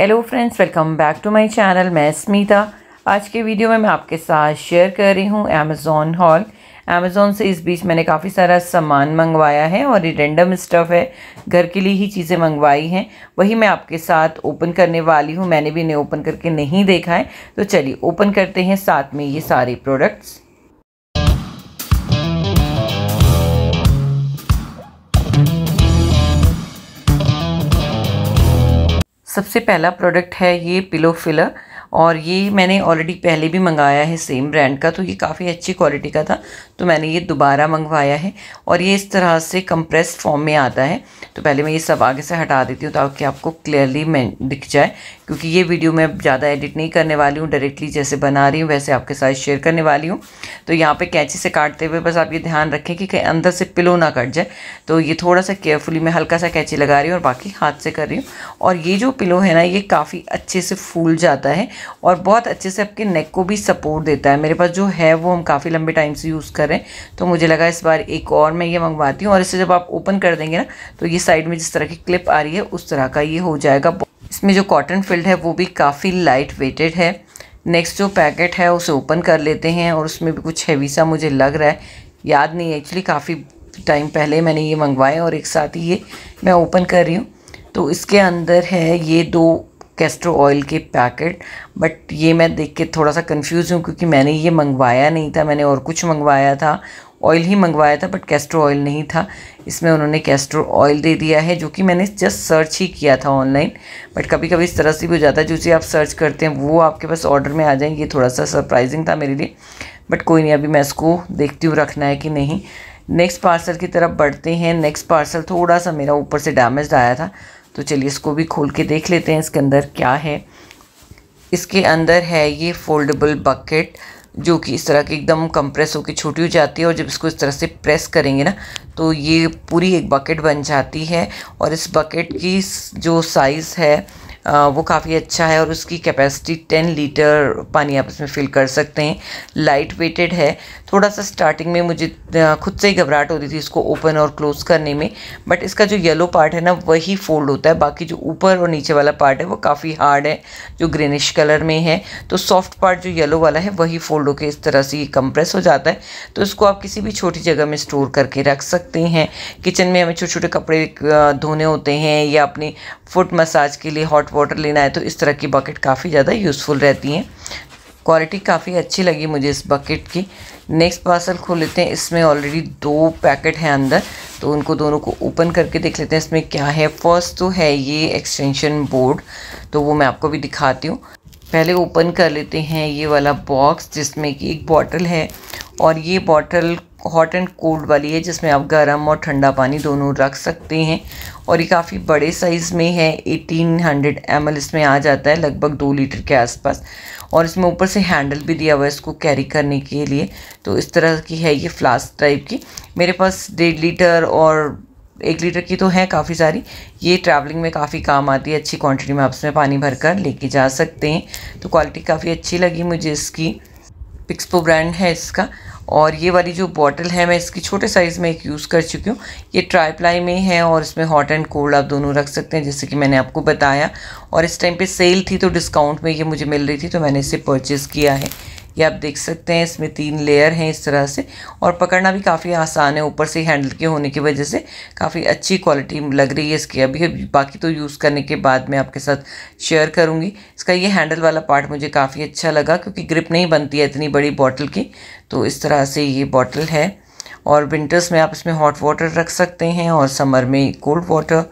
hello friends welcome back to my channel मैं स्मिता आज के वीडियो में मैं आपके साथ शेयर कर रही हूँ अमेज़ोन हॉल अमेज़ोन से इस बीच मैंने काफ़ी सारा सामान मंगवाया है और ये रेंडम स्टफ़ है घर के लिए ही चीज़ें मंगवाई हैं वही मैं आपके साथ ओपन करने वाली हूँ मैंने भी इन्हें ओपन करके नहीं देखा है तो चलिए ओपन करते हैं साथ में ये सारे प्रोडक्ट्स सबसे पहला प्रोडक्ट है ये पिलो फिलर और ये मैंने ऑलरेडी पहले भी मंगाया है सेम ब्रांड का तो ये काफ़ी अच्छी क्वालिटी का था तो मैंने ये दोबारा मंगवाया है और ये इस तरह से कंप्रेस फॉर्म में आता है तो पहले मैं ये सब आगे से हटा देती हूँ ताकि आपको क्लियरली दिख जाए क्योंकि ये वीडियो मैं ज़्यादा एडिट नहीं करने वाली हूँ डायरेक्टली जैसे बना रही हूँ वैसे आपके साथ शेयर करने वाली हूँ तो यहाँ पर कैंची से काटते हुए बस आप ये ध्यान रखें कि कहीं अंदर से पिलो ना कट जाए तो ये थोड़ा सा केयरफुली मैं हल्का सा कैंची लगा रही हूँ और बाकी हाथ से कर रही हूँ और ये जो पिलो है ना ये काफ़ी अच्छे से फूल जाता है और बहुत अच्छे से आपके नेक को भी सपोर्ट देता है मेरे पास जो है वो हम काफ़ी लंबे टाइम से यूज़ कर रहे हैं तो मुझे लगा इस बार एक और मैं ये मंगवाती हूँ और इसे जब आप ओपन कर देंगे ना तो ये साइड में जिस तरह की क्लिप आ रही है उस तरह का ये हो जाएगा इसमें जो कॉटन फील्ड है वो भी काफ़ी लाइट वेटेड है नेक्स्ट जो पैकेट है उसे ओपन कर लेते हैं और उसमें भी कुछ हैवी सा मुझे लग रहा है याद नहीं एक्चुअली काफ़ी टाइम पहले मैंने ये मंगवाए और एक साथ ही ये मैं ओपन कर रही हूँ तो इसके अंदर है ये दो कैस्ट्रो ऑयल के पैकेट बट ये मैं देख के थोड़ा सा कंफ्यूज हूँ क्योंकि मैंने ये मंगवाया नहीं था मैंने और कुछ मंगवाया था ऑयल ही मंगवाया था बट कैस्ट्रो ऑयल नहीं था इसमें उन्होंने कैस्ट्रो ऑयल दे दिया है जो कि मैंने जस्ट सर्च ही किया था ऑनलाइन बट कभी कभी इस तरह से भी हो जाता है जो चीज़ आप सर्च करते हैं वो आपके पास ऑर्डर में आ जाए ये थोड़ा सा सरप्राइजिंग था मेरे लिए बट कोई नहीं अभी मैं इसको देखती हूँ रखना है कि नहीं नेक्स्ट पार्सल की तरफ बढ़ते हैं नेक्स्ट पार्सल थोड़ा सा मेरा ऊपर से डैमेज आया था तो चलिए इसको भी खोल के देख लेते हैं इसके अंदर क्या है इसके अंदर है ये फोल्डेबल बकेट जो कि इस तरह की एकदम कंप्रेस होकर छोटी हो जाती है और जब इसको इस तरह से प्रेस करेंगे ना तो ये पूरी एक बकेट बन जाती है और इस बकेट की जो साइज़ है वो काफ़ी अच्छा है और उसकी कैपेसिटी टेन लीटर पानी आप इसमें फिल कर सकते हैं लाइट वेटेड है थोड़ा सा स्टार्टिंग में मुझे खुद से ही घबराहट होती थी इसको ओपन और क्लोज़ करने में बट इसका जो येलो पार्ट है ना वही फोल्ड होता है बाकी जो ऊपर और नीचे वाला पार्ट है वो काफ़ी हार्ड है जो ग्रेनिश कलर में है तो सॉफ्ट पार्ट जो येलो वाला है वही फोल्ड होकर इस तरह से ये कंप्रेस हो जाता है तो इसको आप किसी भी छोटी जगह में स्टोर करके रख सकते हैं किचन में हमें छोटे छोटे कपड़े धोने होते हैं या अपने फुट मसाज के लिए हॉट वाटर लेना है तो इस तरह की बकेट काफ़ी ज़्यादा यूज़फुल रहती हैं क्वालिटी काफ़ी अच्छी लगी मुझे इस बकेट की नेक्स्ट पार्सल खोल लेते हैं इसमें ऑलरेडी दो पैकेट हैं अंदर तो उनको दोनों को ओपन करके देख लेते हैं इसमें क्या है फर्स्ट तो है ये एक्सटेंशन बोर्ड तो वो मैं आपको भी दिखाती हूँ पहले ओपन कर लेते हैं ये वाला बॉक्स जिसमें कि एक बॉटल है और ये बॉटल हॉट एंड कोल्ड वाली है जिसमें आप गर्म और ठंडा पानी दोनों रख सकते हैं और ये काफ़ी बड़े साइज़ में है 1800 हंड्रेड इसमें आ जाता है लगभग दो लीटर के आसपास और इसमें ऊपर से हैंडल भी दिया हुआ है इसको कैरी करने के लिए तो इस तरह की है ये फ्लास्क टाइप की मेरे पास डेढ़ लीटर और एक लीटर की तो है काफ़ी सारी ये ट्रैवलिंग में काफ़ी काम आती है अच्छी क्वान्टिटी में आप इसमें पानी भर कर लेके जा सकते हैं तो क्वालिटी काफ़ी अच्छी लगी मुझे इसकी पिक्सपो ब्रांड है इसका और ये वाली जो बॉटल है मैं इसकी छोटे साइज़ में एक यूज़ कर चुकी हूँ ये ट्राई प्लाई में है और इसमें हॉट एंड कोल्ड आप दोनों रख सकते हैं जैसे कि मैंने आपको बताया और इस टाइम पे सेल थी तो डिस्काउंट में ये मुझे मिल रही थी तो मैंने इसे परचेज़ किया है ये आप देख सकते हैं इसमें तीन लेयर हैं इस तरह से और पकड़ना भी काफ़ी आसान है ऊपर से हैंडल के होने की वजह से काफ़ी अच्छी क्वालिटी लग रही है इसकी अभी बाकी तो यूज़ करने के बाद मैं आपके साथ शेयर करूँगी इसका ये हैंडल वाला पार्ट मुझे काफ़ी अच्छा लगा क्योंकि ग्रिप नहीं बनती है इतनी बड़ी बॉटल की तो इस तरह से ये बॉटल है और विंटर्स में आप इसमें हॉट वाटर रख सकते हैं और समर में कोल्ड वाटर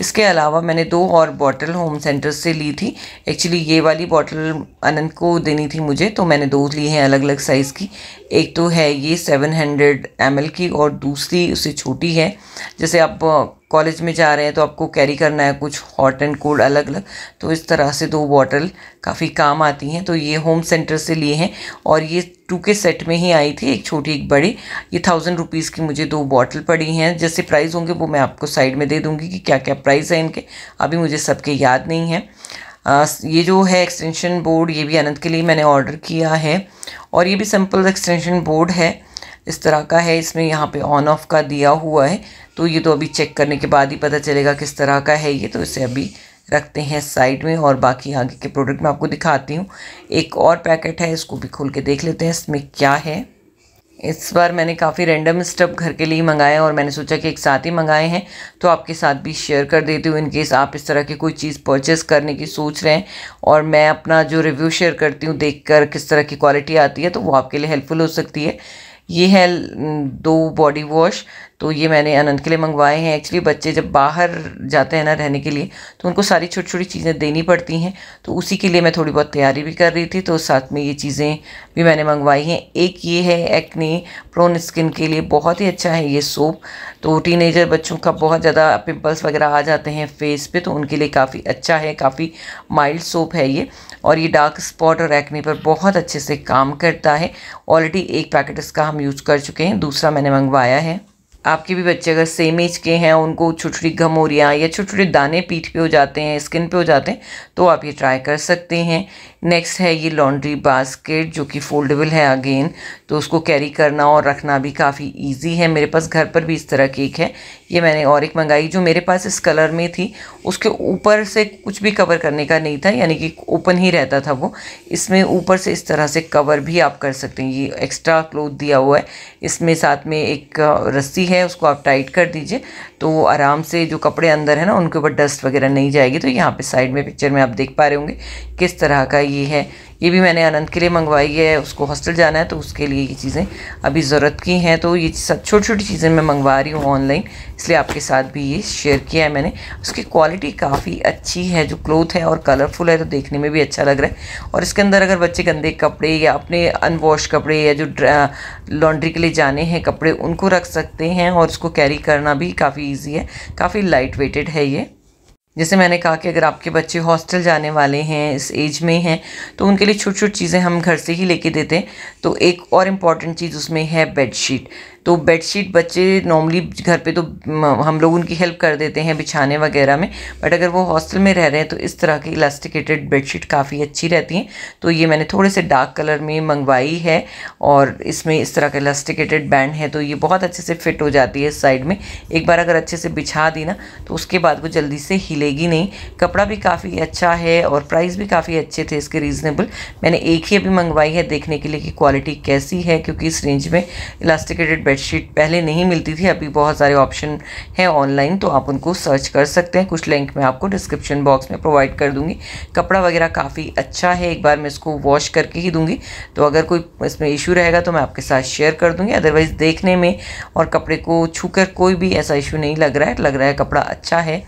इसके अलावा मैंने दो और बॉटल होम सेंटर से ली थी एक्चुअली ये वाली बॉटल अनंत को देनी थी मुझे तो मैंने दो ली हैं अलग अलग साइज़ की एक तो है ये 700 हंड्रेड की और दूसरी उससे छोटी है जैसे आप कॉलेज में जा रहे हैं तो आपको कैरी करना है कुछ हॉट एंड कोल्ड अलग अलग तो इस तरह से दो बॉटल काफ़ी काम आती हैं तो ये होम सेंटर से लिए हैं और ये टू के सेट में ही आई थी एक छोटी एक बड़ी ये थाउजेंड रुपीज़ की मुझे दो बॉटल पड़ी हैं जैसे प्राइस होंगे वो मैं आपको साइड में दे दूँगी कि क्या क्या प्राइस है इनके अभी मुझे सबके याद नहीं है आ, ये जो है एक्सटेंशन बोर्ड ये भी अनंत के लिए मैंने ऑर्डर किया है और ये भी सिंपल एक्सटेंशन बोर्ड है इस तरह का है इसमें यहाँ पे ऑन ऑफ का दिया हुआ है तो ये तो अभी चेक करने के बाद ही पता चलेगा किस तरह का है ये तो इसे अभी रखते हैं साइड में और बाकी आगे के प्रोडक्ट मैं आपको दिखाती हूँ एक और पैकेट है इसको भी खोल के देख लेते हैं इसमें क्या है इस बार मैंने काफ़ी रैंडम स्टफ घर के लिए मंगाए और मैंने सोचा कि एक साथ ही मंगाए हैं तो आपके साथ भी शेयर कर देती हूँ इनकेस आप इस तरह की कोई चीज़ परचेस करने की सोच रहे हैं और मैं अपना जो रिव्यू शेयर करती हूँ देख कर किस तरह की क्वालिटी आती है तो वो आपके लिए हेल्पफुल हो सकती है ये है दो बॉडी वॉश तो ये मैंने अनंत के लिए मंगवाए हैं एक्चुअली बच्चे जब बाहर जाते हैं ना रहने के लिए तो उनको सारी छोटी छोटी चीज़ें देनी पड़ती हैं तो उसी के लिए मैं थोड़ी बहुत तैयारी भी कर रही थी तो साथ में ये चीज़ें भी मैंने मंगवाई हैं एक ये है एक्ने प्रोन स्किन के लिए बहुत ही अच्छा है ये सोप तो टीनेजर बच्चों का बहुत ज़्यादा पिम्पल्स वगैरह आ जाते हैं फेस पर तो उनके लिए काफ़ी अच्छा है काफ़ी माइल्ड सोप है ये और ये डार्क स्पॉट और एक्ने पर बहुत अच्छे से काम करता है ऑलरेडी एक पैकेट इसका हम यूज़ कर चुके हैं दूसरा मैंने मंगवाया है आपके भी बच्चे अगर सेम एज के हैं उनको छोटी छोटी घमोरियाँ या छोटे छोटे दाने पीठ पे हो जाते हैं स्किन पे हो जाते हैं तो आप ये ट्राई कर सकते हैं नेक्स्ट है ये लॉन्ड्री बास्केट जो कि फोल्डेबल है अगेन तो उसको कैरी करना और रखना भी काफ़ी इजी है मेरे पास घर पर भी इस तरह की एक है ये मैंने और एक मंगाई जो मेरे पास इस कलर में थी उसके ऊपर से कुछ भी कवर करने का नहीं था यानी कि ओपन ही रहता था वो इसमें ऊपर से इस तरह से कवर भी आप कर सकते हैं ये एक्स्ट्रा क्लोथ दिया हुआ है इसमें साथ में एक रस्सी है उसको आप टाइट कर दीजिए तो आराम से जो कपड़े अंदर है ना उनके ऊपर डस्ट वगैरह नहीं जाएगी तो यहाँ पर साइड में पिक्चर में आप देख पा रहे होंगे किस तरह का ये है ये भी मैंने अनंत के लिए मंगवाई है उसको हॉस्टल जाना है तो उसके लिए ये चीज़ें अभी ज़रूरत की हैं तो ये सब छोटी छोटी चीज़ें मैं मंगवा रही हूँ ऑनलाइन इसलिए आपके साथ भी ये शेयर किया है मैंने उसकी क्वालिटी काफ़ी अच्छी है जो क्लोथ है और कलरफुल है तो देखने में भी अच्छा लग रहा है और इसके अंदर अगर बच्चे गंदे कपड़े या अपने अनवॉश कपड़े या जो लॉन्ड्री के लिए जाने हैं कपड़े उनको रख सकते हैं और उसको कैरी करना भी काफ़ी ईजी है काफ़ी लाइट वेटेड है ये जैसे मैंने कहा कि अगर आपके बच्चे हॉस्टल जाने वाले हैं इस एज में हैं तो उनके लिए छोटी छोटी चीज़ें हम घर से ही लेके देते हैं तो एक और इम्पॉर्टेंट चीज़ उसमें है बेडशीट तो बेडशीट बच्चे नॉर्मली घर पे तो हम लोग उनकी हेल्प कर देते हैं बिछाने वगैरह में बट अगर वो हॉस्टल में रह रहे हैं तो इस तरह की इलास्टिकेटेड बेडशीट काफ़ी अच्छी रहती हैं तो ये मैंने थोड़े से डार्क कलर में मंगवाई है और इसमें इस तरह का इलास्टिकेटेड बैंड है तो ये बहुत अच्छे से फिट हो जाती है इस साइड में एक बार अगर अच्छे से बिछा दी ना तो उसके बाद वो जल्दी से हिलेगी नहीं कपड़ा भी काफ़ी अच्छा है और प्राइस भी काफ़ी अच्छे थे इसके रीज़नेबल मैंने एक ही अभी मंगवाई है देखने के लिए कि क्वालिटी कैसी है क्योंकि इस रेंज में इलास्टिकेटेड बेडशीट पहले नहीं मिलती थी अभी बहुत सारे ऑप्शन हैं ऑनलाइन तो आप उनको सर्च कर सकते हैं कुछ लिंक मैं आपको डिस्क्रिप्शन बॉक्स में प्रोवाइड कर दूँगी कपड़ा वगैरह काफ़ी अच्छा है एक बार मैं इसको वॉश करके ही दूँगी तो अगर कोई इसमें इशू रहेगा तो मैं आपके साथ शेयर कर दूँगी अदरवाइज़ देखने में और कपड़े को छू कोई भी ऐसा इशू नहीं लग रहा है लग रहा है कपड़ा अच्छा है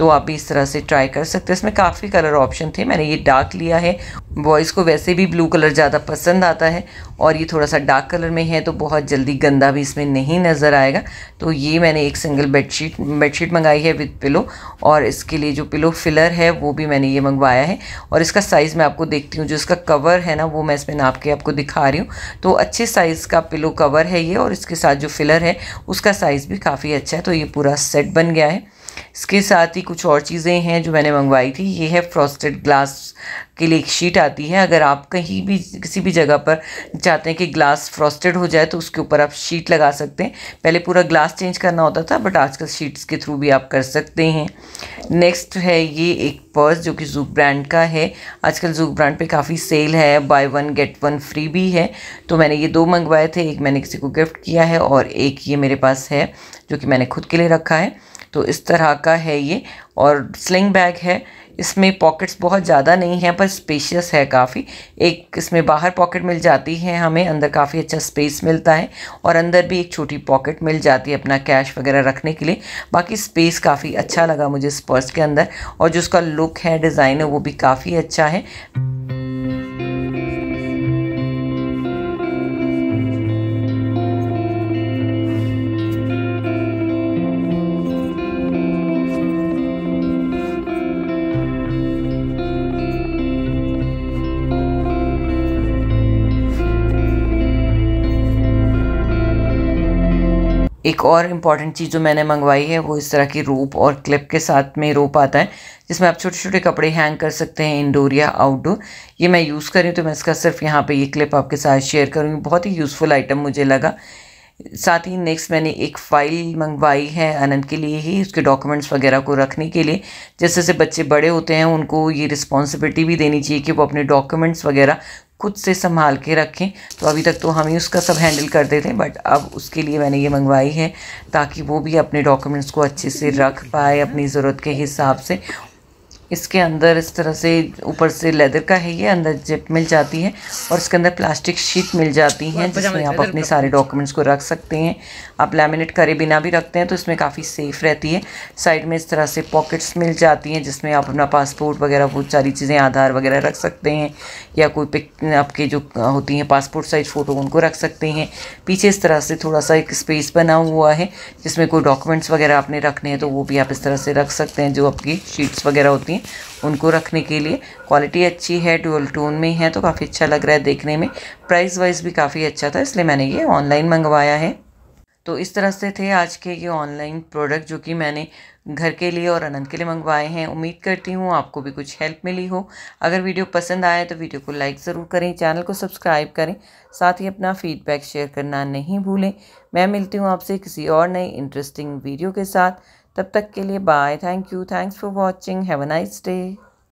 तो आप भी इस तरह से ट्राई कर सकते हैं इसमें काफ़ी कलर ऑप्शन थे मैंने ये डार्क लिया है बॉयज़ को वैसे भी ब्लू कलर ज़्यादा पसंद आता है और ये थोड़ा सा डार्क कलर में है तो बहुत जल्दी गंदा भी इसमें नहीं नज़र आएगा तो ये मैंने एक सिंगल बेडशीट बेडशीट मंगाई है विद पिलो और इसके लिए जो पिलो फिलर है वो भी मैंने ये मंगवाया है और इसका साइज़ मैं आपको देखती हूँ जो इसका कवर है ना वो मैं इसमें नाप के आपको दिखा रही हूँ तो अच्छे साइज़ का पिलो कवर है ये और इसके साथ जो फिलर है उसका साइज़ भी काफ़ी अच्छा है तो ये पूरा सेट बन गया है इसके साथ ही कुछ और चीज़ें हैं जो मैंने मंगवाई थी ये है फ्रॉस्टेड ग्लास के लिए एक शीट आती है अगर आप कहीं भी किसी भी जगह पर चाहते हैं कि ग्लास फ्रॉस्टेड हो जाए तो उसके ऊपर आप शीट लगा सकते हैं पहले पूरा ग्लास चेंज करना होता था बट आजकल शीट्स के थ्रू भी आप कर सकते हैं नेक्स्ट है ये एक पर्स जो कि जूक ब्रांड का है आजकल जूक ब्रांड पे काफ़ी सेल है buy one get one free भी है तो मैंने ये दो मंगवाए थे एक मैंने किसी को गिफ्ट किया है और एक ये मेरे पास है जो कि मैंने खुद के लिए रखा है तो इस तरह का है ये और स्लिंग बैग है इसमें पॉकेट्स बहुत ज़्यादा नहीं हैं पर स्पेशियस है काफ़ी एक इसमें बाहर पॉकेट मिल जाती है हमें अंदर काफ़ी अच्छा स्पेस मिलता है और अंदर भी एक छोटी पॉकेट मिल जाती है अपना कैश वगैरह रखने के लिए बाकी स्पेस काफ़ी अच्छा लगा मुझे इस पर्स के अंदर और जो उसका लुक है डिज़ाइन है वो भी काफ़ी अच्छा है एक और इम्पॉर्टेंट चीज़ जो मैंने मंगवाई है वो इस तरह की रोप और क्लिप के साथ में रोप आता है जिसमें आप छोटे छोटे कपड़े हैंग कर सकते हैं इंडोर या आउटडोर ये मैं यूज़ करी तो मैं इसका सिर्फ यहाँ पे ये क्लिप आपके साथ शेयर करूँगी बहुत ही यूज़फुल आइटम मुझे लगा साथ ही नेक्स्ट मैंने एक फ़ाइल मंगवाई है अनंत के लिए ही उसके डॉक्यूमेंट्स वगैरह को रखने के लिए जैसे जैसे बच्चे बड़े होते हैं उनको ये रिस्पॉन्सिबिलिटी भी देनी चाहिए कि वो अपने डॉक्यूमेंट्स वगैरह खुद से संभाल के रखें तो अभी तक तो हम ही उसका सब हैंडल करते थे बट अब उसके लिए मैंने ये मंगवाई है ताकि वो भी अपने डॉक्यूमेंट्स को अच्छे से रख पाए अपनी ज़रूरत के हिसाब से इसके अंदर इस तरह से ऊपर से लेदर का है ये अंदर जिप मिल जाती है और इसके अंदर प्लास्टिक शीट मिल जाती है जिसमें आप अपने सारे डॉक्यूमेंट्स को रख सकते हैं आप लैमिनेट करे बिना भी रखते हैं तो इसमें काफ़ी सेफ़ रहती है साइड में इस तरह से पॉकेट्स मिल जाती हैं जिसमें आप अपना पासपोर्ट वगैरह वो सारी चीज़ें आधार वगैरह रख सकते हैं या कोई पिक आपके जो होती हैं पासपोर्ट साइज फ़ोटो उनको रख सकते हैं पीछे इस तरह से थोड़ा सा एक स्पेस बना हुआ है जिसमें कोई डॉक्यूमेंट्स वगैरह आपने रखने हैं तो वो भी आप इस तरह से रख सकते हैं जो आपकी शीट्स वगैरह होती हैं उनको रखने के लिए क्वालिटी अच्छी है डुअल टोन में है तो काफ़ी अच्छा लग रहा है देखने में प्राइस वाइज भी काफ़ी अच्छा था इसलिए मैंने ये ऑनलाइन मंगवाया है तो इस तरह से थे आज के ये ऑनलाइन प्रोडक्ट जो कि मैंने घर के लिए और अनंत के लिए मंगवाए हैं उम्मीद करती हूँ आपको भी कुछ हेल्प मिली हो अगर वीडियो पसंद आए तो वीडियो को लाइक ज़रूर करें चैनल को सब्सक्राइब करें साथ ही अपना फीडबैक शेयर करना नहीं भूलें मैं मिलती हूँ आपसे किसी और नई इंटरेस्टिंग वीडियो के साथ तब तक के लिए bye thank you thanks for watching have a nice day